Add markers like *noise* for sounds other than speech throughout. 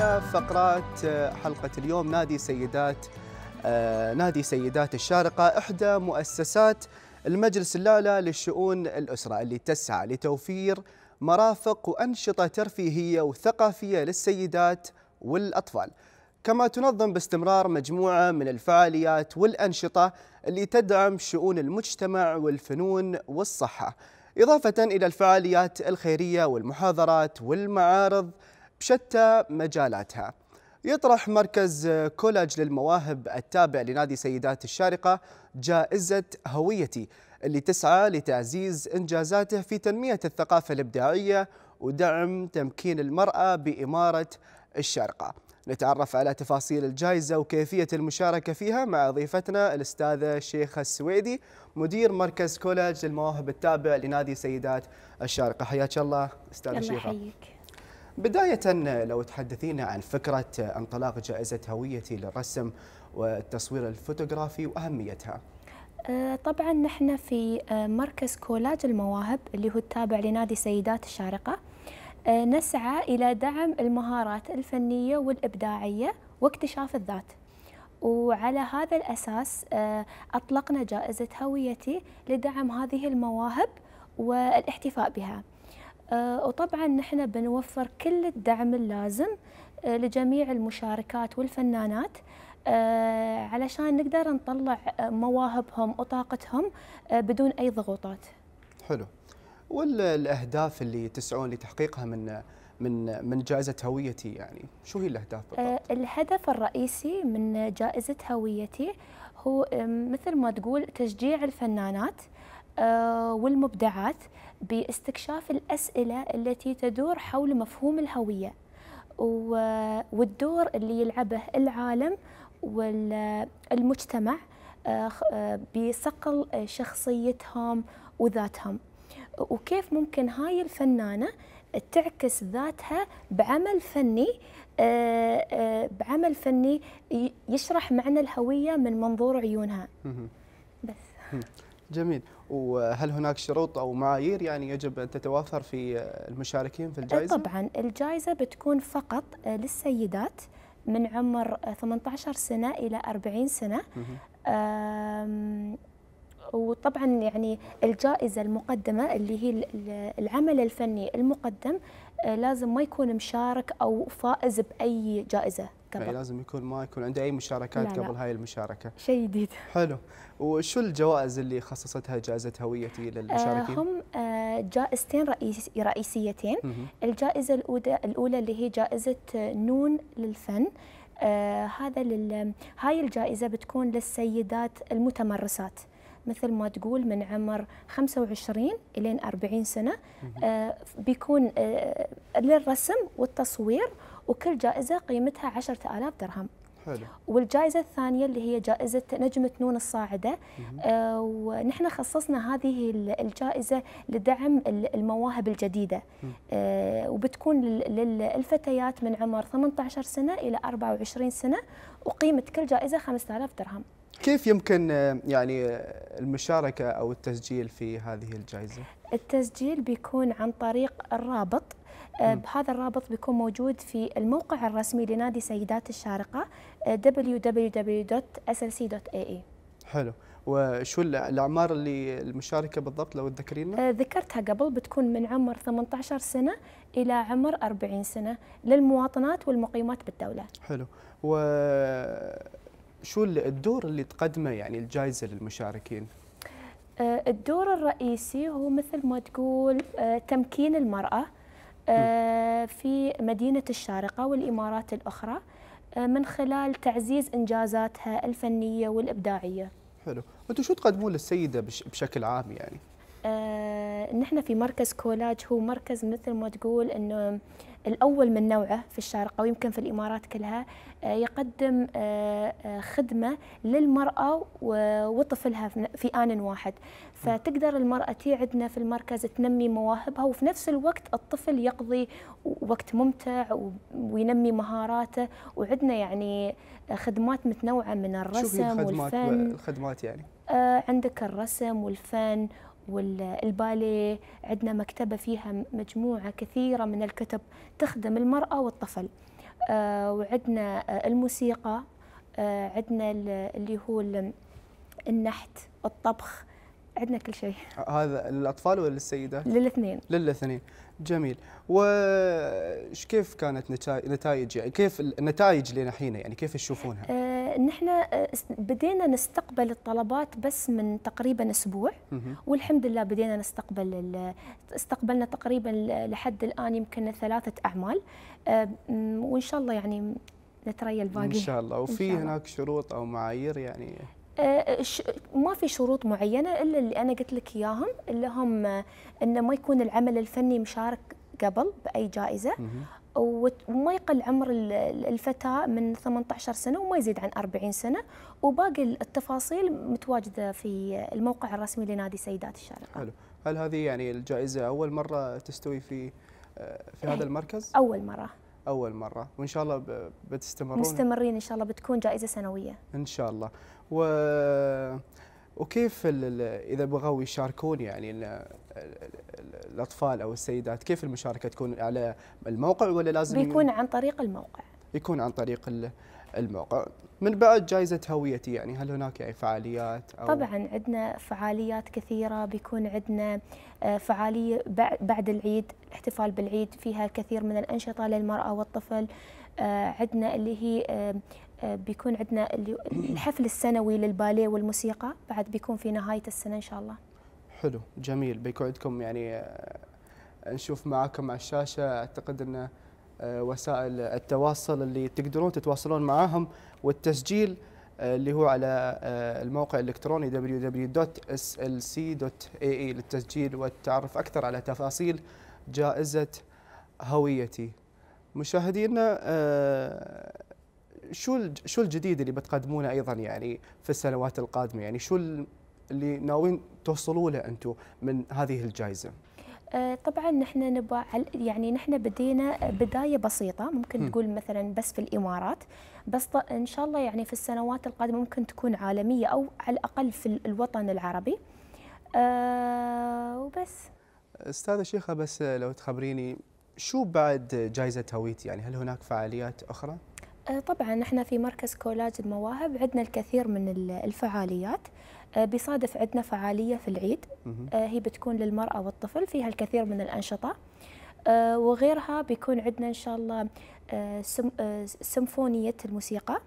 فقرات آه، حلقة اليوم نادي سيدات آه، نادي سيدات الشارقة إحدى مؤسسات المجلس اللالا للشؤون الأسرة اللي تسعى لتوفير مرافق وأنشطة ترفيهية وثقافية للسيدات والأطفال كما تنظم باستمرار مجموعة من الفعاليات والأنشطة اللي تدعم شؤون المجتمع والفنون والصحة إضافة إلى الفعاليات الخيرية والمحاضرات والمعارض بشتى مجالاتها يطرح مركز كولاج للمواهب التابع لنادي سيدات الشارقة جائزة هويتي اللي تسعى لتعزيز إنجازاته في تنمية الثقافة الإبداعية ودعم تمكين المرأة بإمارة الشارقة نتعرف على تفاصيل الجائزة وكيفية المشاركة فيها مع ضيفتنا الأستاذة شيخة السويدي مدير مركز كولاج للمواهب التابع لنادي سيدات الشارقة حياك الله أستاذة شيخة الله يحييك بداية لو تحدثينا عن فكرة انطلاق جائزة هويتي للرسم والتصوير الفوتوغرافي وأهميتها أه، طبعا نحن في أه، مركز كولاج المواهب اللي هو التابع لنادي سيدات الشارقة أه، نسعى إلى دعم المهارات الفنية والإبداعية واكتشاف الذات وعلى هذا الأساس أطلقنا جائزة هويتي لدعم هذه المواهب والاحتفاء بها آه، وطبعا نحن بنوفر كل الدعم اللازم آه، لجميع المشاركات والفنانات آه، علشان نقدر نطلع مواهبهم وطاقتهم بدون أي ضغوطات حلو والأهداف اللي تسعون لتحقيقها من من من جائزة هويتي يعني شو هي الأهداف بالضبط؟ الهدف الرئيسي من جائزة هويتي هو مثل ما تقول تشجيع الفنانات والمبدعات باستكشاف الأسئلة التي تدور حول مفهوم الهوية والدور اللي يلعبه العالم والمجتمع آه، آه، بصقل شخصيتهم وذاتهم وكيف ممكن هاي الفنانة تعكس ذاتها بعمل فني آه، بعمل فني يشرح معنى الهوية من منظور عيونها بس جميل وهل هناك شروط او معايير يعني يجب ان تتوافر في المشاركين في الجائزه طبعا الجائزه بتكون فقط آه، للسيدات من عمر 18 آه، سنه الى 40 سنه وطبعا يعني الجائزه المقدمه اللي هي العمل الفني المقدم آه، لازم ما يكون مشارك او فائز باي جائزه قبل يعني لازم يكون ما يكون عنده اي مشاركات لا قبل لا. هاي المشاركه شيء جديد حلو وشو الجوائز اللي خصصتها جائزه هويتي للمشاركين آه هم آه جائزتين رئيس رئيسيتين مم. الجائزه الاولى الاولى اللي هي جائزه نون للفن آه هذا لل... هاي الجائزه بتكون للسيدات المتمرسات مثل ما تقول من عمر 25 الى 40 سنه آه بيكون آه للرسم والتصوير وكل جائزة قيمتها 10000 درهم حلو. والجائزة الثانية اللي هي جائزة نجمة نون الصاعدة آه ونحن خصصنا هذه الجائزة لدعم المواهب الجديدة آه وبتكون للفتيات من عمر 18 سنة إلى 24 سنة وقيمة كل جائزة 5000 درهم كيف يمكن آه، يعني آه، المشاركة أو التسجيل في هذه الجائزة؟ التسجيل بيكون عن طريق الرابط آه، بهذا الرابط بيكون موجود في الموقع الرسمي لنادي سيدات الشارقة آه، www.slc.ae حلو وشو الاعمار اللي المشاركه بالضبط لو تذكرينا؟ آه، ذكرتها قبل بتكون من عمر 18 سنه الى عمر 40 سنه للمواطنات والمقيمات بالدوله. حلو وشو الدور اللي تقدمه يعني الجائزه للمشاركين؟ الدور الرئيسي هو مثل ما تقول تمكين المراه آه، في مدينة الشارقة والإمارات الأخرى آه، من خلال تعزيز إنجازاتها الفنية والإبداعية حلو أنتم شو تقدمون للسيدة بشكل عام يعني؟ نحن في مركز كولاج هو مركز مثل ما تقول انه الاول من نوعه في الشارقه ويمكن في الامارات كلها آه، يقدم آه، آه، خدمه للمراه وطفلها في ان واحد فتقدر المراه تي عندنا في المركز تنمي مواهبها وفي نفس الوقت الطفل يقضي وقت ممتع وينمي مهاراته وعندنا يعني خدمات متنوعه من الرسم شو هي الخدمات والفن الخدمات يعني عندك الرسم والفن والباليه عندنا مكتبه فيها مجموعه كثيره من الكتب تخدم المراه والطفل آه، وعندنا آه، الموسيقى آه، عندنا اللي هو النحت الطبخ عندنا كل شيء هذا للاطفال ولا للسيدات للاثنين للاثنين جميل وش كيف كانت نتائج يعني كيف النتائج اللي نحينا يعني كيف تشوفونها نحن آه، بدينا نستقبل الطلبات بس من تقريبا اسبوع والحمد لله بدينا نستقبل استقبلنا تقريبا لحد الان يمكن ثلاثه اعمال آه، وان شاء الله يعني نتريى الباقي ان شاء الله وفي هناك شروط او معايير يعني آه، ما في شروط معينه الا اللي انا قلت لك اياهم اللي هم انه ما يكون العمل الفني مشارك قبل باي جائزه وما يقل عمر الفتاة من 18 سنة وما يزيد عن 40 سنة وباقي التفاصيل متواجدة في الموقع الرسمي لنادي سيدات الشارقة حلو. هل هذه يعني الجائزة أول مرة تستوي في آه، في هذا إيه. المركز؟ أول مرة أول مرة وإن شاء الله بتستمرون مستمرين إن شاء الله بتكون جائزة سنوية إن شاء الله و وكيف اذا بغوا يشاركون يعني الاطفال او السيدات كيف المشاركه تكون على الموقع ولا لازم بيكون عن طريق الموقع يكون عن طريق الموقع من بعد جائزة هويتي يعني هل هناك أي فعاليات؟ أو طبعا عندنا فعاليات كثيرة بيكون عندنا آه، فعالية بعد العيد الاحتفال بالعيد فيها كثير من الأنشطة للمرأة والطفل آه، عندنا اللي هي آه، بيكون عندنا *coughs* الحفل السنوي للباليه والموسيقى بعد بيكون في نهايه السنه ان شاء الله حلو جميل بيكون عندكم يعني نشوف معاكم على الشاشه اعتقد انه آه، وسائل التواصل اللي تقدرون تتواصلون معاهم والتسجيل آه، اللي هو على آه، الموقع الالكتروني www.slc.ae للتسجيل والتعرف اكثر على تفاصيل جائزه هويتي. مشاهدينا شو شو الجديد اللي بتقدمونه ايضا يعني في السنوات القادمه يعني شو اللي ناويين توصلوا له انتم من هذه الجائزه؟ آه، طبعا نحن نبغى يعني نحن بدينا بدايه بسيطه ممكن تقول مثلا بس في الامارات بس ان شاء الله يعني في السنوات القادمه ممكن تكون عالميه او على الاقل في الوطن العربي آه، وبس استاذه شيخه بس لو تخبريني شو بعد جائزه هويتي يعني هل هناك فعاليات اخرى؟ آه، طبعا احنا في مركز كولاج المواهب عندنا الكثير من الفعاليات آه، بيصادف عندنا فعاليه في العيد آه، هي بتكون للمراه والطفل فيها الكثير من الانشطه وغيرها بيكون عندنا ان شاء الله سمفونيه الموسيقى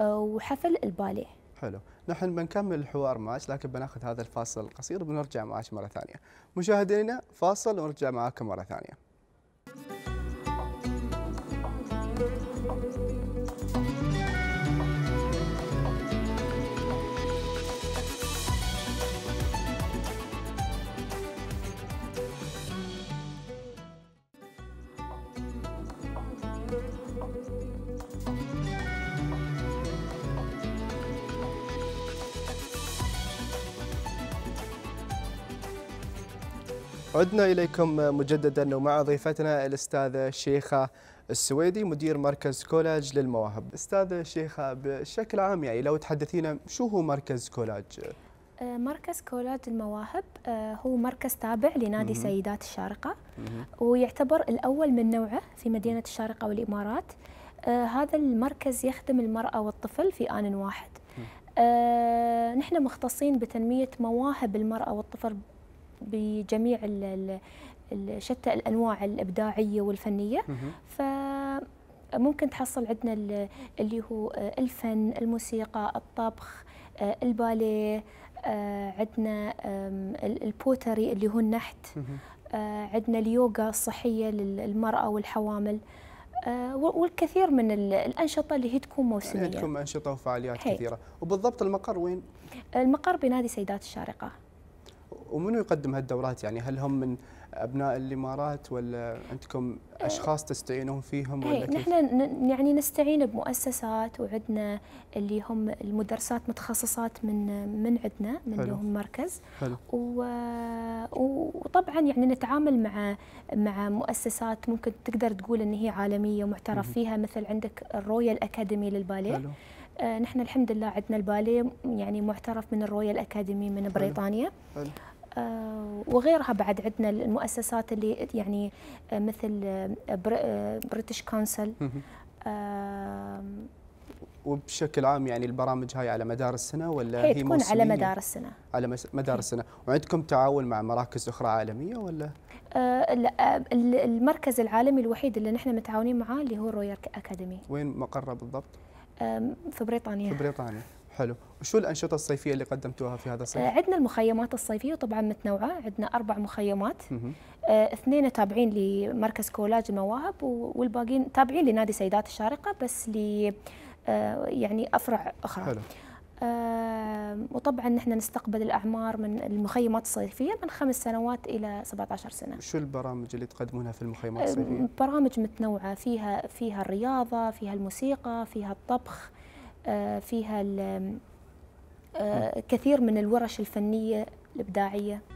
وحفل الباليه حلو نحن بنكمل الحوار معك لكن بناخذ هذا الفاصل القصير وبنرجع معك مره ثانيه مشاهدينا فاصل ونرجع معاكم مره ثانيه عدنا إليكم مجددا ومع ضيفتنا الأستاذة شيخة السويدي مدير مركز كولاج للمواهب أستاذة شيخة بشكل عام يعني لو تحدثينا شو هو مركز كولاج؟ آه، مركز كولاج المواهب آه، هو مركز تابع لنادي سيدات الشارقة ويعتبر الأول من نوعه في مدينة الشارقة والإمارات آه، هذا المركز يخدم المرأة والطفل في آن واحد نحن مختصين بتنمية مواهب المرأة والطفل بجميع شتى الانواع الابداعيه والفنيه ف ممكن تحصل عندنا اللي هو آه، الفن الموسيقى الطبخ آه، الباليه آه، عندنا البوتري اللي هو النحت عندنا اليوغا الصحيه للمراه والحوامل والكثير من الانشطه اللي هي تكون موسميه عندكم انشطه وفعاليات هي. كثيره وبالضبط المقر وين المقر بنادي سيدات الشارقه ومنو يقدم هالدورات يعني هل هم من ابناء الامارات ولا عندكم أه. اشخاص تستعينون فيهم ولا إيه، كيف؟ نحن يعني نستعين بمؤسسات وعندنا اللي هم المدرسات متخصصات من من عندنا من اللي هم مركز حلو. وطبعا يعني نتعامل مع مع مؤسسات ممكن تقدر تقول ان هي عالميه ومعترف فيها مثل عندك الرويال اكاديمي للباليه حلو. أه، نحن الحمد لله عندنا الباليه يعني معترف من الرويال اكاديمي من بريطانيا حلو. حلو. آه، وغيرها بعد عندنا المؤسسات اللي يعني مثل آه، بريتش كونسل آه، وبشكل عام يعني البرامج هاي على مدار السنه ولا هي, هي تكون على مدار السنه على مدار السنه وعندكم تعاون مع مراكز اخرى عالميه ولا آه المركز العالمي الوحيد اللي نحن متعاونين معاه اللي هو رويال اكاديمي وين مقره بالضبط في بريطانيا في بريطانيا حلو وشو الأنشطة الصيفية اللي قدمتوها في هذا الصيف؟ آه، عندنا المخيمات الصيفية طبعا متنوعة عندنا أربع مخيمات آه، اثنين تابعين لمركز كولاج المواهب والباقيين تابعين لنادي سيدات الشارقة بس ل آه، يعني أفرع أخرى حلو. وطبعا نحن نستقبل الاعمار من المخيمات الصيفيه من خمس سنوات الى 17 سنه. شو البرامج اللي تقدمونها في المخيمات الصيفيه؟ برامج متنوعه فيها فيها الرياضه، فيها الموسيقى، فيها الطبخ، آه، فيها آه، كثير من الورش الفنية الإبداعية